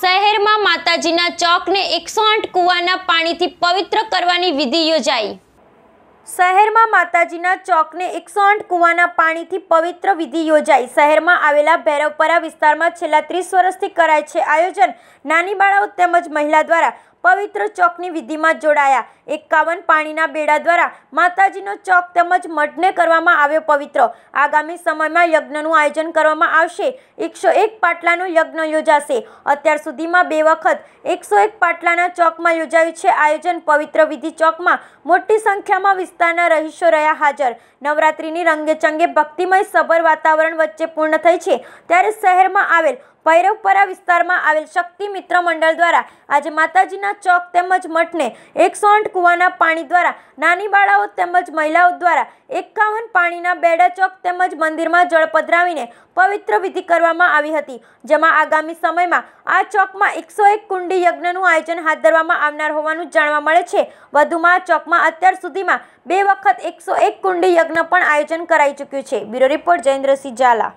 શહેરમાં માતાજીના ચોકને એકસો આઠ કૂવાના પાણીથી પવિત્ર કરવાની વિધિ યોજાઈ શહેરમાં માતાજીના ચોકને એકસો આઠ કુવાના પાણીથી પવિત્ર વિધિ યોજાઈ શહેરમાં આવેલા ભૈરવપરા વિસ્તારમાં છેલ્લા ત્રીસ વર્ષથી કરાય છે આયોજન નાની બાળાઓ તેમજ મહિલા દ્વારા પવિત્ર ચોકની વિધિમાં જોડાયા એકાવન પાણીના બેડા દ્વારા માતાજીનો ચોક તેમજ મઢને કરવામાં આવ્યો પવિત્ર આગામી સમયમાં યજ્ઞનું આયોજન કરવામાં આવશે એકસો એક પાટલાનું યજ્ઞ યોજાશે અત્યાર સુધીમાં બે વખત એકસો એક પાટલાના ચોકમાં યોજાયું છે આયોજન પવિત્ર વિધિ ચોકમાં મોટી સંખ્યામાં વિસ્તારના રહીશો રહ્યા હાજર નવરાત્રિની રંગેચંગે ભક્તિમય સભર વાતાવરણ વચ્ચે પૂર્ણ થઈ છે ત્યારે શહેરમાં આવેલ ભૈરવપરા વિસ્તારમાં આવેલ શક્તિ મિત્ર મંડળ દ્વારા આજે માતાજીના ચોક તેમજ મઠને એકસોઠ કૂવાના પાણી દ્વારા નાની બાળાઓ તેમજ મહિલાઓ દ્વારા એકાવન પાણીના બેડા ચોક તેમજ મંદિરમાં જળ પધરાવીને પવિત્ર વિધિ કરવામાં આવી હતી જેમાં આગામી સમયમાં આ ચોકમાં એકસો એક કુંડી યજ્ઞનું આયોજન હાથ ધરવામાં આવનાર હોવાનું જાણવા મળે છે વધુમાં આ ચોકમાં અત્યાર સુધીમાં બે વખત એકસો એક કુંડી યજ્ઞ પણ આયોજન કરાઈ ચૂક્યું છે બ્યુરો રિપોર્ટ જયેન્દ્રસિંહ ઝાલા